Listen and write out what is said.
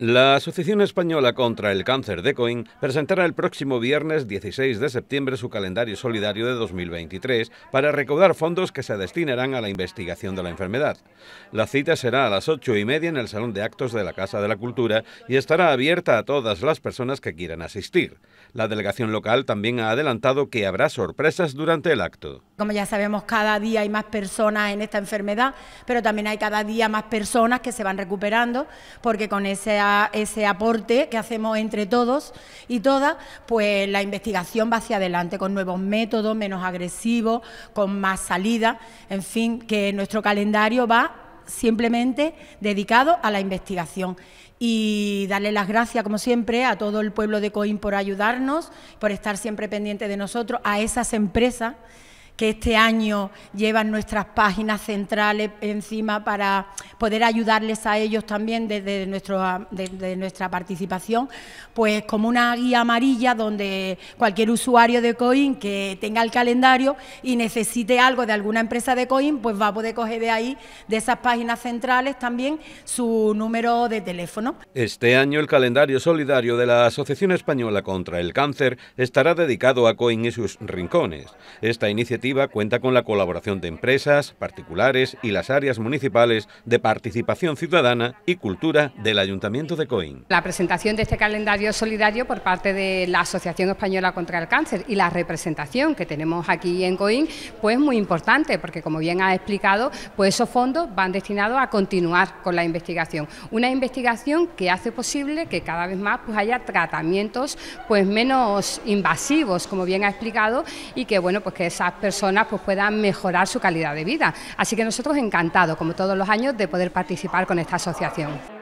La Asociación Española contra el Cáncer de Coin presentará el próximo viernes 16 de septiembre su calendario solidario de 2023 para recaudar fondos que se destinarán a la investigación de la enfermedad. La cita será a las 8 y media en el Salón de Actos de la Casa de la Cultura y estará abierta a todas las personas que quieran asistir. La delegación local también ha adelantado que habrá sorpresas durante el acto. Como ya sabemos, cada día hay más personas en esta enfermedad, pero también hay cada día más personas que se van recuperando porque con ese ese aporte que hacemos entre todos y todas, pues la investigación va hacia adelante con nuevos métodos, menos agresivos, con más salida, en fin, que nuestro calendario va simplemente dedicado a la investigación. Y darle las gracias, como siempre, a todo el pueblo de Coim por ayudarnos, por estar siempre pendiente de nosotros, a esas empresas que este año llevan nuestras páginas centrales encima para poder ayudarles a ellos también desde nuestro, ah, nuestra participación, pues como una guía amarilla donde cualquier usuario de Coin que tenga el calendario y necesite algo de alguna empresa de Coin, pues va a poder coger de ahí, de esas páginas centrales también, su número de teléfono. Este año el calendario solidario de la Asociación Española contra el Cáncer estará dedicado a Coin y sus rincones. Esta iniciativa cuenta con la colaboración de empresas, particulares y las áreas municipales de Participación Ciudadana y Cultura del Ayuntamiento de Coín. La presentación de este calendario solidario por parte de la Asociación Española contra el Cáncer y la representación que tenemos aquí en Coín, pues muy importante, porque como bien ha explicado, pues esos fondos van destinados a continuar con la investigación. Una investigación que hace posible que cada vez más pues haya tratamientos pues menos invasivos, como bien ha explicado, y que bueno, pues que esas personas pues puedan mejorar su calidad de vida. Así que nosotros encantados, como todos los años, de poder participar con esta asociación.